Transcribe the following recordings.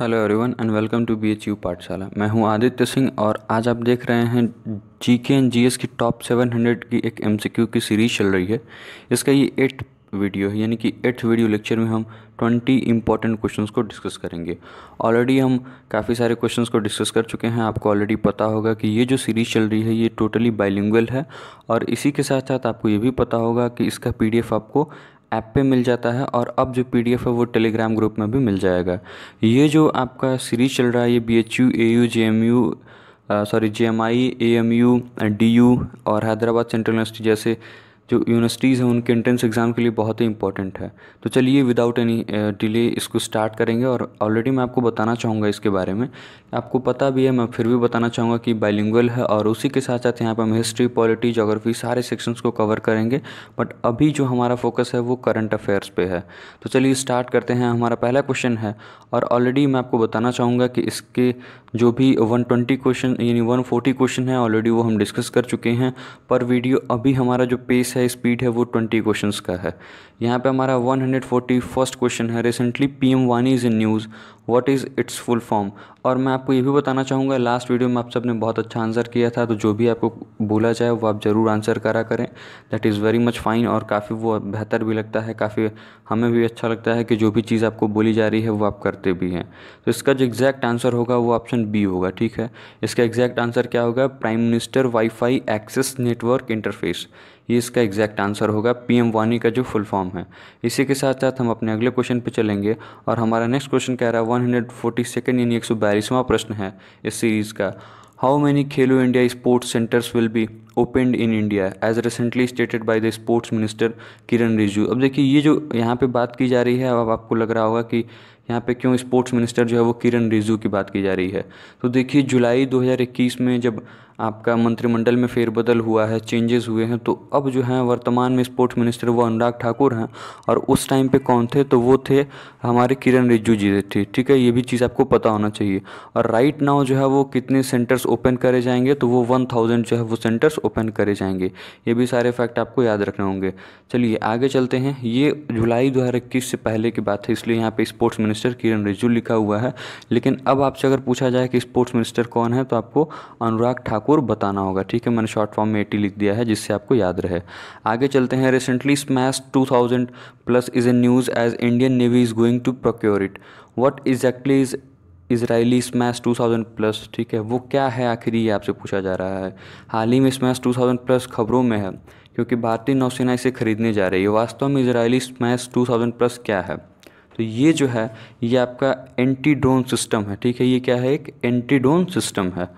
hello everyone and welcome to B H U Pathshala मैं हूं आदित्य सिंह और आज आप देख रहे हैं G K and G S की टॉप 700 की एक एम सी क्यू की सीरीज़ चल रही है इसका ये एट वीडियो है यानी कि एट्थ वीडियो लेक्चर में हम 20 इंपॉर्टेंट क्वेश्चंस को डिस्कस करेंगे ऑलरेडी हम काफ़ी सारे क्वेश्चंस को डिस्कस कर चुके हैं आपको ऑलरेडी पता होगा कि ये जो सीरीज़ चल रही है ये टोटली बाइलिंगल है और इसी के साथ साथ आपको ये भी पता होगा कि इसका पीडीएफ आपको ऐप पे मिल जाता है और अब जो पी है वो टेलीग्राम ग्रुप में भी मिल जाएगा ये जो आपका सीरीज चल रहा है ये B H U A U J M U sorry J M I A M U D U और हैदराबाद सेंट्रल यूनिवर्सिटी जैसे जो यूनिवर्सिटीज़ हैं उनके एंट्रेंस एग्ज़ाम के लिए बहुत ही इंपॉर्टेंट है तो चलिए विदाउट एनी डिले इसको स्टार्ट करेंगे और ऑलरेडी मैं आपको बताना चाहूँगा इसके बारे में आपको पता भी है मैं फिर भी बताना चाहूँगा कि बाइलिंगुअल है और उसी के साथ साथ यहाँ पर हम हिस्ट्री पॉलिटी जोग्राफी सारे सेक्शंस को कवर करेंगे बट अभी जो हमारा फोकस है वो करंट अफेयर्स पे है तो चलिए स्टार्ट करते हैं हमारा पहला क्वेश्चन है और ऑलरेडी मैं आपको बताना चाहूँगा कि इसके जो भी 120 क्वेश्चन यानी 140 क्वेश्चन है ऑलरेडी वो हम डिस्कस कर चुके हैं पर वीडियो अभी हमारा जो पेस है है स्पीड है वो ट्वेंटी क्वेश्चन का है यहाँ पे हमारा one hundred forty first question है रिसेंटली पी एम वानी is in news what is its full form और मैं आपको ये भी बताना चाहूँगा लास्ट वीडियो में आप सबने बहुत अच्छा आंसर किया था तो जो भी आपको बोला जाए वो आप ज़रूर आंसर करा करें that is very much fine और काफ़ी वो बेहतर भी लगता है काफ़ी हमें भी अच्छा लगता है कि जो भी चीज़ आपको बोली जा रही है वो आप करते भी हैं तो इसका जो एग्जैक्ट आंसर होगा वो ऑप्शन बी होगा ठीक है इसका एग्जैक्ट आंसर क्या होगा prime minister wifi access network interface ये इसका एग्जैक्ट आंसर होगा पी एम वानी का जो फुल फॉर्म है इसी के साथ साथ हम अपने अगले क्वेश्चन पे चलेंगे और हमारा नेक्स्ट क्वेश्चन कह रहा है वन हंड्रेड फोर्टी सेकेंड यानी एक सौ बयालीसवां प्रश्न है इस सीरीज़ का how many Khelo India sports centres will be opened in India as recently stated by the sports minister Kiran Rijiju अब देखिए ये जो यहाँ पे बात की जा रही है अब आपको लग रहा होगा कि यहाँ पे क्यों स्पोर्ट्स मिनिस्टर जो है वो किरण रिजू की बात की जा रही है तो देखिए जुलाई 2021 में जब आपका मंत्रिमंडल में फेरबदल हुआ है चेंजेस हुए हैं तो अब जो है वर्तमान में स्पोर्ट्स मिनिस्टर वो अनुराग ठाकुर हैं और उस टाइम पे कौन थे तो वो थे हमारे किरण रिज्जू जी थे ठीक है ये भी चीज़ आपको पता होना चाहिए और राइट नाउ जो है वो कितने सेंटर्स ओपन करे जाएंगे तो वो वन थाउजेंड जो है वो सेंटर्स ओपन करे जाएंगे ये भी सारे फैक्ट आपको याद रखने होंगे चलिए आगे चलते हैं ये जुलाई दो से पहले की बात है इसलिए यहाँ पर स्पोर्ट्स मिनिस्टर किरण रिज्जू लिखा हुआ है लेकिन अब आपसे अगर पूछा जाए कि स्पोर्ट्स मिनिस्टर कौन है तो आपको अनुराग ठाकुर स्कोर बताना होगा ठीक है मैंने शॉर्ट फॉर्म में एटी लिख दिया है जिससे आपको याद रहे आगे चलते हैं recently smash two thousand plus is a news as Indian navy is going to procure it what exactly is Israeli smash 2000 plus ठीक है वो क्या है आखिर ये आपसे पूछा जा रहा है हाल ही में स्मैश 2000 प्लस खबरों में है क्योंकि भारतीय नौसेना इसे खरीदने जा रही है वास्तव में इसराइली स्मैश 2000 प्लस क्या है तो ये जो है ये आपका एंटी ड्रोन सिस्टम है ठीक है ये क्या है एक एंटी ड्रोन सिस्टम है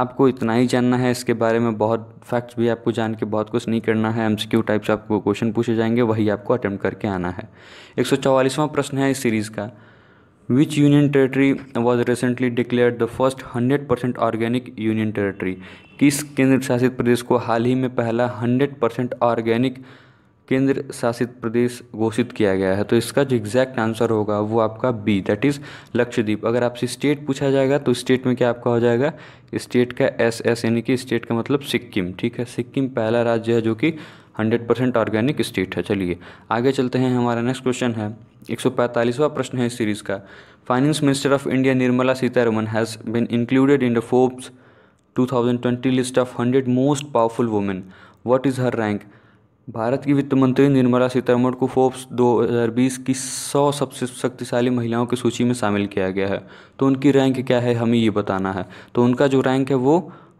आपको इतना ही जानना है इसके बारे में बहुत फैक्ट्स भी आपको जान के बहुत कुछ नहीं करना है एमसीक्यू टाइप से आपको क्वेश्चन पूछे जाएंगे वही आपको अटैम्प्ट करके आना है एक प्रश्न है इस सीरीज़ का which union territory was recently declared the first hundred percent organic union territory किस केंद्र शासित प्रदेश को हाल ही में पहला हंड्रेड परसेंट ऑर्गेनिक केंद्र शासित प्रदेश घोषित किया गया है तो इसका जो एग्जैक्ट आंसर होगा वो आपका बी दैट इज़ लक्षद्वीप अगर आपसे स्टेट पूछा जाएगा तो स्टेट में क्या आपका हो जाएगा स्टेट का एस एस यानी कि स्टेट का मतलब सिक्किम ठीक है सिक्किम पहला राज्य है जो कि हंड्रेड परसेंट ऑर्गेनिक स्टेट है चलिए आगे चलते हैं हमारा नेक्स्ट क्वेश्चन है एक सौ प्रश्न है इस सीरीज़ का finance minister of India Nirmala Sitharaman has been included in the Forbes 2020 list of 100 most powerful women what is her rank भारत की वित्त मंत्री निर्मला सीतारमण को फोर्ब्स 2020 की 100 सबसे शक्तिशाली महिलाओं की सूची में शामिल किया गया है तो उनकी रैंक क्या है हमें ये बताना है तो उनका जो रैंक है वो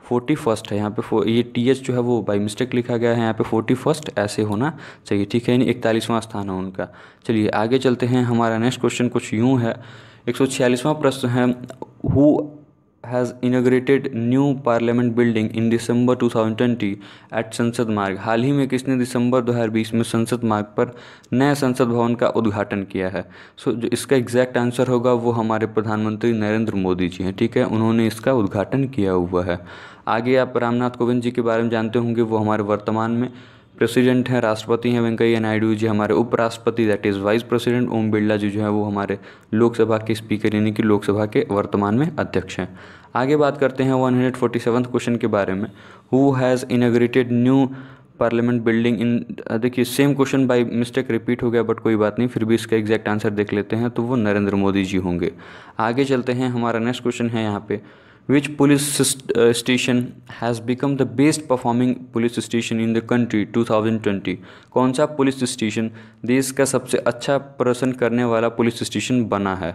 फोर्टी फर्स्ट है यहाँ पे ये टी एच जो है वो बाई मिस्टेक लिखा गया है यहाँ पे फोर्टी फर्स्ट ऐसे होना चाहिए ठीक है यानी इकतालीसवां स्थान है उनका चलिए आगे चलते हैं हमारा नेक्स्ट क्वेश्चन कुछ यूँ है एक सौ छियालीसवां प्रश्न है who has inaugurated new parliament building in December 2020 at Sansad Marg हाल ही में किसने दिसंबर 2020 में संसद मार्ग पर नए संसद भवन का उद्घाटन किया है सो so, जो इसका एग्जैक्ट आंसर होगा वो हमारे प्रधानमंत्री नरेंद्र मोदी जी हैं ठीक है उन्होंने इसका उद्घाटन किया हुआ है आगे आप रामनाथ कोविंद जी के बारे में जानते होंगे वो हमारे वर्तमान में प्रेसिडेंट हैं राष्ट्रपति हैं वेंकैया नायडू जी हमारे उपराष्ट्रपति that is vice president Om Birla ji जो है वो हमारे लोकसभा के स्पीकर यानी कि लोकसभा के वर्तमान में अध्यक्ष हैं आगे बात करते हैं वन हंड्रेड क्वेश्चन के बारे में who has inaugurated new parliament building in देखिए same question by mistake repeat हो गया बट कोई बात नहीं फिर भी इसका एग्जैक्ट आंसर देख लेते हैं तो वो नरेंद्र मोदी जी होंगे आगे चलते हैं हमारा नेक्स्ट क्वेश्चन है यहाँ पे which police uh, station has become the best performing police station in the country 2020 कौन सा पुलिस स्टेशन देश का सबसे अच्छा प्रदर्शन करने वाला पुलिस स्टेशन बना है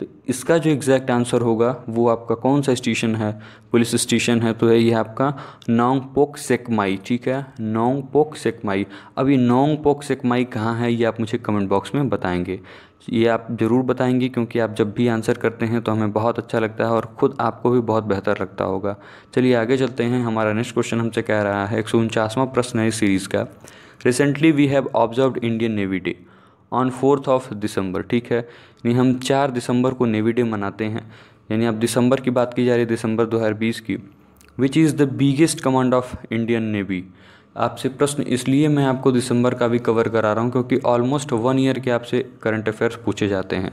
तो इसका जो एग्जैक्ट आंसर होगा वो आपका कौन सा स्टेशन है पुलिस स्टेशन है तो है ये आपका नोंग पोक सेकमाई ठीक है नोंग पोक सेकमाई अब ये नोंग पोक सेकमाई कहाँ है ये आप मुझे कमेंट बॉक्स में बताएंगे ये आप ज़रूर बताएंगे क्योंकि आप जब भी आंसर करते हैं तो हमें बहुत अच्छा लगता है और ख़ुद आपको भी बहुत बेहतर लगता होगा चलिए आगे चलते हैं हमारा नेक्स्ट क्वेश्चन हमसे कह रहा है एक प्रश्न है इस सीरीज़ का recently we have observe Indian navy day on fourth of December ठीक है यानी हम चार दिसंबर को नेवी डे मनाते हैं यानी अब दिसंबर की बात की जा रही है दिसंबर 2020 की which is the biggest command of Indian navy आपसे प्रश्न इसलिए मैं आपको दिसंबर का भी कवर करा रहा हूँ क्योंकि ऑलमोस्ट वन ईयर के आपसे करंट अफेयर्स पूछे जाते हैं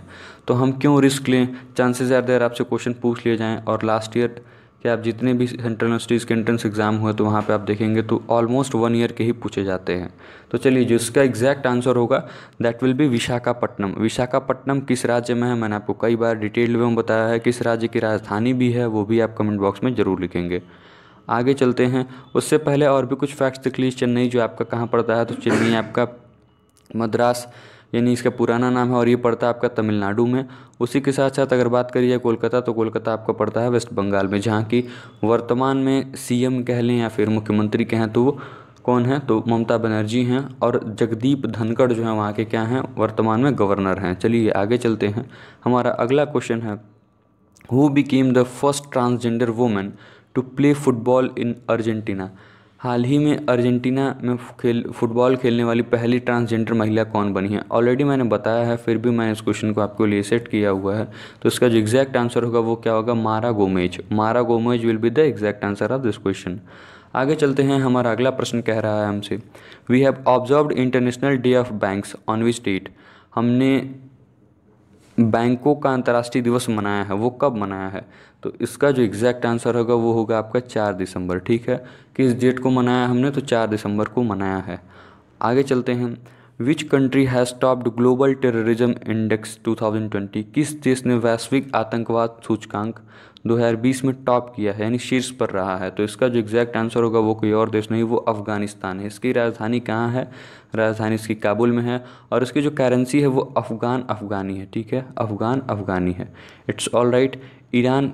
तो हम क्यों रिस्क लें चांसेज आर देर आपसे क्वेश्चन पूछ लिए जाएँ और लास्ट ईयर कि आप जितने भी सेंट्रल यूनिवर्सिटीज़ के एंट्रेंस एग्ज़ाम हुए तो वहाँ पे आप देखेंगे तो ऑलमोस्ट वन ईयर के ही पूछे जाते हैं तो चलिए जो इसका एग्जैक्ट आंसर होगा that will be Visakhapatnam Visakhapatnam किस राज्य में है मैंने आपको कई बार डिटेल में बताया है किस राज्य की राजधानी भी है वो भी आप कमेंट बॉक्स में ज़रूर लिखेंगे आगे चलते हैं उससे पहले और भी कुछ फैक्ट्स दिख लीजिए चेन्नई जो आपका कहाँ पड़ता है तो चेन्नई आपका मद्रास यानी इसका पुराना नाम है और ये पड़ता है आपका तमिलनाडु में उसी के साथ साथ अगर बात करिए कोलकाता तो कोलकाता आपका पड़ता है वेस्ट बंगाल में जहाँ की वर्तमान में एम कह लें या फिर मुख्यमंत्री कहें तो वो कौन है तो ममता बनर्जी हैं और जगदीप धनखड़ जो है वहाँ के क्या हैं वर्तमान में गवर्नर हैं चलिए आगे चलते हैं हमारा अगला क्वेश्चन है who became the first transgender women to play football in Argentina हाल ही में अर्जेंटीना में खेल फुटबॉल खेलने वाली पहली ट्रांसजेंडर महिला कौन बनी है ऑलरेडी मैंने बताया है फिर भी मैंने इस क्वेश्चन को आपके लिए सेट किया हुआ है तो इसका जो एग्जैक्ट आंसर होगा वो क्या होगा Mara Gomez Mara Gomez will be the exact answer of this question आगे चलते हैं हमारा अगला प्रश्न कह रहा है हमसे we have observe international day of banks on which date हमने बैंकों का अंतर्राष्ट्रीय दिवस मनाया है वो कब मनाया है तो इसका जो एग्जैक्ट आंसर होगा वो होगा आपका चार दिसंबर ठीक है किस डेट को मनाया हमने तो चार दिसंबर को मनाया है आगे चलते हैं which country has topped global terrorism index 2020 किस देश ने वैश्विक आतंकवाद सूचकांक 2020 में टॉप किया है यानी शीर्ष पर रहा है तो इसका जो एग्जैक्ट आंसर होगा वो कोई और देश नहीं वो अफ़गानिस्तान है इसकी राजधानी कहाँ है राजधानी इसकी काबुल में है और इसकी जो करेंसी है वो अफ़गान अफ़गानी है ठीक है अफ़गान अफ़गानी है इट्स ऑल राइट ईरान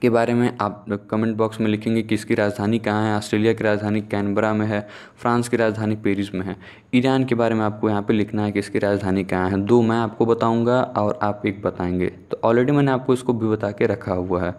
के बारे में आप कमेंट बॉक्स में लिखेंगे कि इसकी राजधानी कहाँ है ऑस्ट्रेलिया की राजधानी कैनबरा में है फ्रांस की राजधानी पेरिस में है ईरान के बारे में आपको यहाँ पे लिखना है कि इसकी राजधानी कहाँ है दो मैं आपको बताऊँगा और आप एक बताएंगे तो ऑलरेडी मैंने आपको इसको भी बता के रखा हुआ है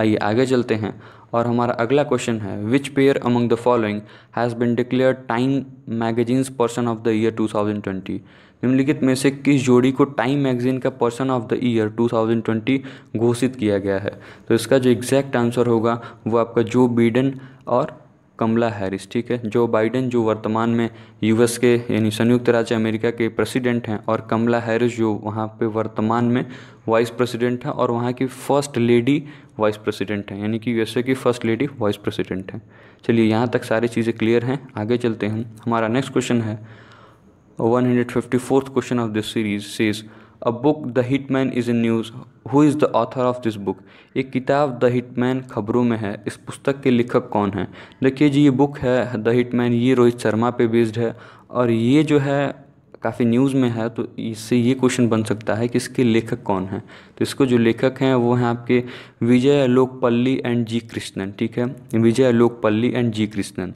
आइए आगे चलते हैं और हमारा अगला क्वेश्चन है which pair among the following has been declare Time magazine's person of the year two thousand twenty निम्नलिखित में से किस जोड़ी को टाइम मैगजीन का पर्सन ऑफ द ईयर 2020 घोषित किया गया है तो इसका जो एग्जैक्ट आंसर होगा वो आपका जो बीडन और कमला हैरिस ठीक है जो बाइडेन जो वर्तमान में यूएस के यानी संयुक्त राज्य अमेरिका के प्रेसिडेंट हैं और कमला हैरिस जो वहाँ पे वर्तमान में वाइस प्रेसिडेंट हैं और वहाँ की फ़र्स्ट लेडी वाइस प्रेसिडेंट हैं यानी कि यूएसए की फ़र्स्ट लेडी वाइस प्रेसिडेंट हैं चलिए यहाँ तक सारी चीज़ें क्लियर हैं आगे चलते हैं हमारा नेक्स्ट क्वेश्चन है 154th question of this series says a book the hitman is in news who is the author of this book ये किताब द hitman खबरों में है इस पुस्तक के लेखक कौन हैं देखिए जी ये बुक है द hitman ये रोहित शर्मा पे बेस्ड है और ये जो है काफ़ी न्यूज़ में है तो इससे ये क्वेश्चन बन सकता है कि इसके लेखक कौन हैं तो इसको जो लेखक हैं वो हैं आपके विजय लोकपल्ली एंड जी कृष्णन ठीक है विजय लोकपल्ली एंड जी कृष्णन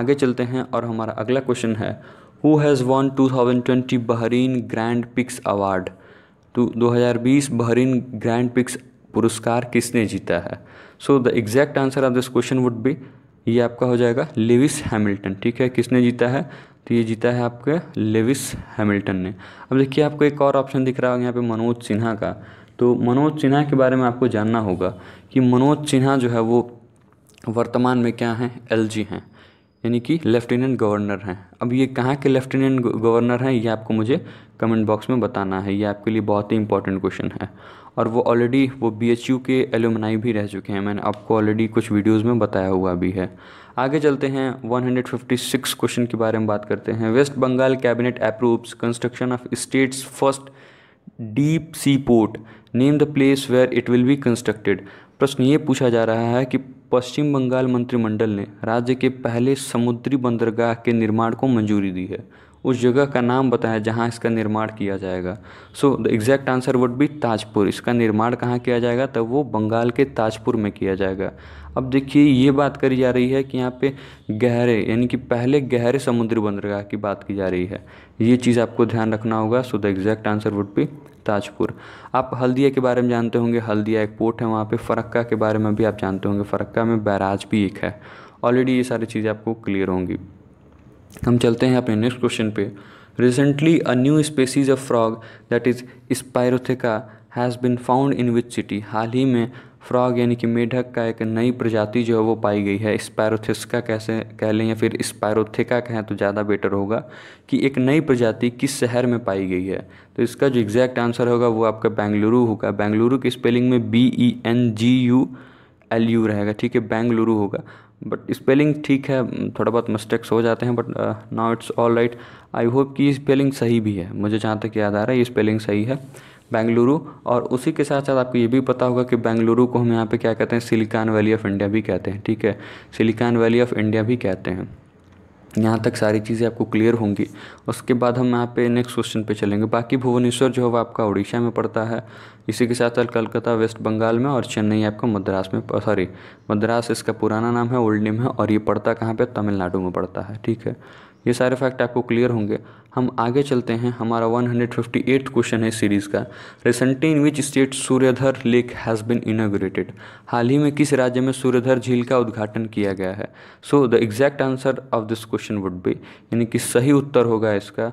आगे चलते हैं और हमारा अगला क्वेश्चन है who has won two thousand twenty Bahrain grand prix award टू बीस बहरीन ग्रैंड पिक्स पुरस्कार किसने जीता है so the exact answer of this question would be ये आपका हो जाएगा लेविस हैमिल्टन ठीक है किसने जीता है तो ये जीता है आपके लेविस हैमिल्टन ने अब देखिए आपको एक और ऑप्शन दिख रहा होगा यहाँ पे मनोज सिन्हा का तो मनोज सिन्हा के बारे में आपको जानना होगा कि मनोज सिन्हा जो है वो वर्तमान में क्या हैं एल हैं यानी कि लेफ्टिनेंट गवर्नर हैं अब ये कहाँ के लेफ्टिनेंट गवर्नर हैं ये आपको मुझे कमेंट बॉक्स में बताना है ये आपके लिए बहुत ही इंपॉर्टेंट क्वेश्चन है और वो ऑलरेडी वो बी के एलुमनाई भी रह चुके हैं मैंने आपको ऑलरेडी कुछ वीडियोज़ में बताया हुआ भी है आगे चलते हैं 156 क्वेश्चन के बारे में बात करते हैं West Bengal cabinet approves construction of state's first deep sea port name the place where it will be constructed प्रश्न ये पूछा जा रहा है कि पश्चिम बंगाल मंत्रिमंडल ने राज्य के पहले समुद्री बंदरगाह के निर्माण को मंजूरी दी है उस जगह का नाम बताया जहाँ इसका निर्माण किया जाएगा so the exact answer would be Tajpur इसका निर्माण कहाँ किया जाएगा तब वो बंगाल के ताजपुर में किया जाएगा अब देखिए ये बात करी जा रही है कि यहाँ पे गहरे यानी कि पहले गहरे समुद्री बंदरगाह की बात की जा रही है ये चीज़ आपको ध्यान रखना होगा so the exact answer would be Tajpur आप हल्दिया के बारे में जानते होंगे हल्दिया एक पोर्ट है वहाँ पे फ़रक्का के बारे में भी आप जानते होंगे फ़रक्का में बैराज भी एक है ऑलरेडी ये सारी चीज़ें आपको क्लियर होंगी हम चलते हैं अपने नेक्स्ट क्वेश्चन पे recently a new species of frog that is Sphaerotheca has been found in which city हाल ही में फ्रॉग यानी कि मेढक का एक नई प्रजाति जो है वो पाई गई है स्पैरोथिस्का कैसे कह लें या फिर स्पैरोथिका कहें तो ज़्यादा बेटर होगा कि एक नई प्रजाति किस शहर में पाई गई है तो इसका जो एग्जैक्ट आंसर होगा वो आपका बेंगलुरु होगा बेंगलुरु की स्पेलिंग में B E N G A L U R ठीक है बेंगलुरु होगा बट स्पेलिंग ठीक है थोड़ा बहुत मिस्टेक्स हो जाते हैं but now it's all right I hope कि ये स्पेलिंग सही भी है मुझे जहाँ तक याद आ रहा है ये स्पेलिंग सही है बेंगलुरु और उसी के साथ साथ आपको ये भी पता होगा कि बेंगलुरु को हम यहाँ पे क्या कहते हैं सिलिकॉन वैली ऑफ इंडिया भी कहते हैं ठीक है सिलिकॉन वैली ऑफ इंडिया भी कहते हैं यहाँ तक सारी चीज़ें आपको क्लियर होंगी उसके बाद हम यहाँ पे नेक्स्ट क्वेश्चन पे चलेंगे बाकी भुवनेश्वर जो है वो आपका उड़ीसा में पड़ता है इसी के साथ साथ कलकत्ता वेस्ट बंगाल में और चेन्नई आपका मद्रास में सॉरी मद्रास इसका पुराना नाम है ओल्ड नेम है और ये पड़ता कहाँ पे तमिलनाडु में पड़ता है ठीक है ये सारे फैक्ट आपको क्लियर होंगे हम आगे चलते हैं हमारा 158 क्वेश्चन है सीरीज़ का recently in which state Suryadhar lake has been inaugurated हाल ही में किस राज्य में सूर्यधर झील का उद्घाटन किया गया है so the exact answer of this question would be यानी कि सही उत्तर होगा इसका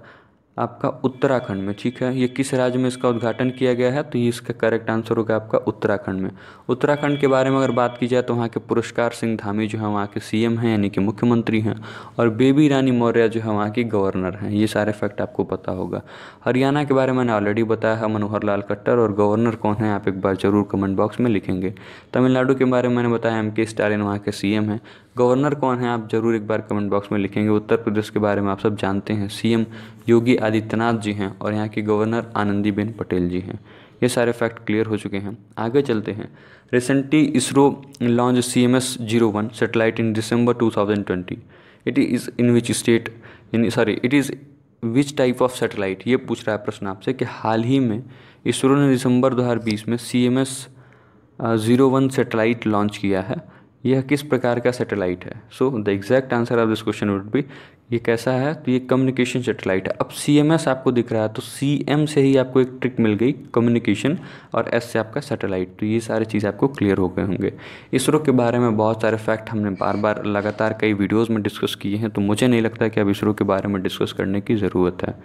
आपका उत्तराखंड में ठीक है ये किस राज्य में इसका उद्घाटन किया गया है तो ये इसका करेक्ट आंसर होगा आपका उत्तराखंड में उत्तराखंड के बारे में अगर बात की जाए तो वहाँ के पुरस्कार सिंह धामी जो है वहाँ के एम हैं यानी कि मुख्यमंत्री हैं और बेबी रानी मौर्य जो है वहाँ की गवर्नर हैं ये सारे फैक्ट आपको पता होगा हरियाणा के बारे में मैंने ऑलरेडी बताया है मनोहर लाल खट्टर और गवर्नर कौन है आप एक बार ज़रूर कमेंट बॉक्स में लिखेंगे तमिलनाडु के बारे में मैंने बताया एम के स्टालिन वहाँ के एम हैं गवर्नर कौन है आप ज़रूर एक बार कमेंट बॉक्स में लिखेंगे उत्तर प्रदेश के बारे में आप सब जानते हैं एम योगी आदित्यनाथ जी हैं और यहाँ की गवर्नर आनंदीबेन पटेल जी हैं ये सारे फैक्ट क्लियर हो चुके हैं आगे चलते हैं recently ISRO launch C M S zero one satellite in December two thousand twenty it is in which state in sorry it is which type of satellite ये पूछ रहा है प्रश्न आपसे कि हाल ही में इसरो ने दिसंबर दो हजार बीस में C M S zero one satellite launch किया है यह किस प्रकार का सैटेलाइट है so the exact answer of this question would be ये कैसा है तो ये कम्युनिकेशन सैटेलाइट है अब सी एम एस आपको दिख रहा है तो सी एम से ही आपको एक ट्रिक मिल गई कम्युनिकेशन और एस से आपका सैटेलाइट तो ये सारे चीज़ आपको क्लियर हो गए होंगे इसरो के बारे में बहुत सारे फैक्ट हमने बार बार लगातार कई वीडियोज़ में डिस्कस किए हैं तो मुझे नहीं लगता कि अब इसरो के बारे में डिस्कस करने की ज़रूरत है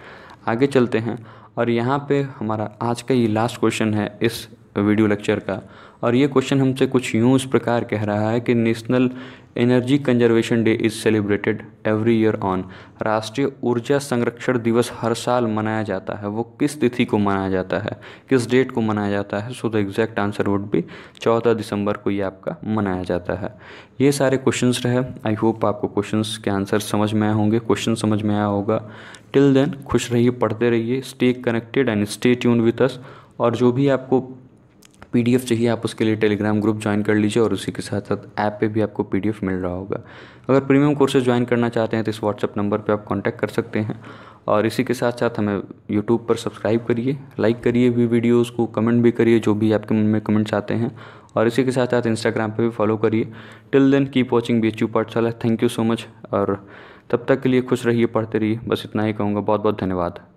आगे चलते हैं और यहाँ पर हमारा आज का ये लास्ट क्वेश्चन है इस वीडियो लेक्चर का और ये क्वेश्चन हमसे कुछ यूँ इस प्रकार कह रहा है कि national energy conservation day is celebrated every year on राष्ट्रीय ऊर्जा संरक्षण दिवस हर साल मनाया जाता है वो किस तिथि को मनाया जाता है किस डेट को मनाया जाता है so the exact answer would be चौदह दिसंबर को ये आपका मनाया जाता है ये सारे क्वेश्चन रहे आई होप आपको क्वेश्चन के आंसर समझ में आए होंगे क्वेश्चन समझ में आया होगा टिल देन खुश रहिए पढ़ते रहिए stay connected and stay tune with us और जो भी आपको पी चाहिए आप उसके लिए टेलीग्राम ग्रुप ज्वाइन कर लीजिए और उसी के साथ साथ ऐप पे भी आपको पी मिल रहा होगा अगर प्रीमियम कोर्सेज ज्वाइन करना चाहते हैं तो इस व्हाट्सअप नंबर पे आप कांटेक्ट कर सकते हैं और इसी के साथ साथ हमें यूट्यूब पर सब्सक्राइब करिए लाइक करिए भी वीडियोज़ को कमेंट भी करिए जो भी आपके मन में कमेंट्स आते हैं और इसी के साथ साथ इंस्टाग्राम पर भी फॉलो करिए till then keep watching B H U Pathshala thank you so much और तब तक के लिए खुश रहिए पढ़ते रहिए बस इतना ही कहूँगा बहुत बहुत धन्यवाद